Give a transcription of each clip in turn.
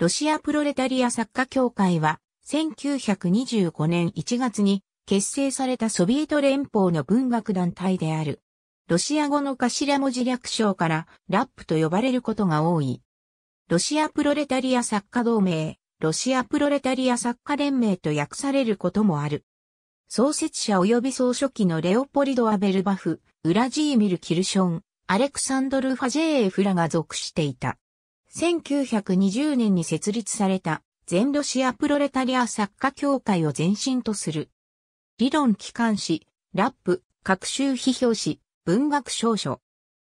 ロシアプロレタリア作家協会は、1925年1月に結成されたソビエト連邦の文学団体である。ロシア語の頭文字略称からラップと呼ばれることが多い。ロシアプロレタリア作家同盟、ロシアプロレタリア作家連盟と訳されることもある。創設者及び総書記のレオポリド・アベルバフ、ウラジーミル・キルション、アレクサンドル・ファジェーエフらが属していた。1920年に設立された全ロシアプロレタリア作家協会を前身とする。理論機関誌、ラップ、各種批評誌、文学少書。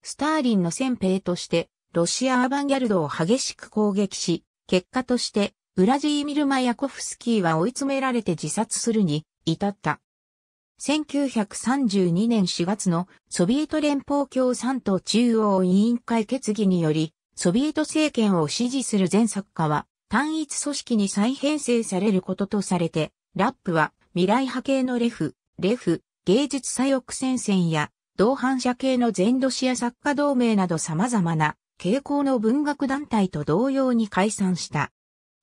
スターリンの先兵として、ロシアアバンギャルドを激しく攻撃し、結果として、ウラジーミル・マヤコフスキーは追い詰められて自殺するに至った。1932年4月のソビエト連邦共産党中央委員会決議により、ソビエト政権を支持する全作家は単一組織に再編成されることとされて、ラップは未来派系のレフ、レフ、芸術左翼戦線や同伴者系の全ロシア作家同盟など様々な傾向の文学団体と同様に解散した。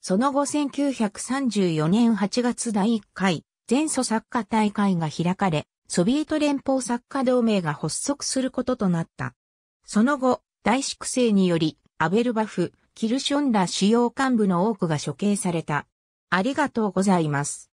その後1934年8月第1回全祖作家大会が開かれ、ソビエト連邦作家同盟が発足することとなった。その後、大粛清によりアベルバフ、キルションら主要幹部の多くが処刑された。ありがとうございます。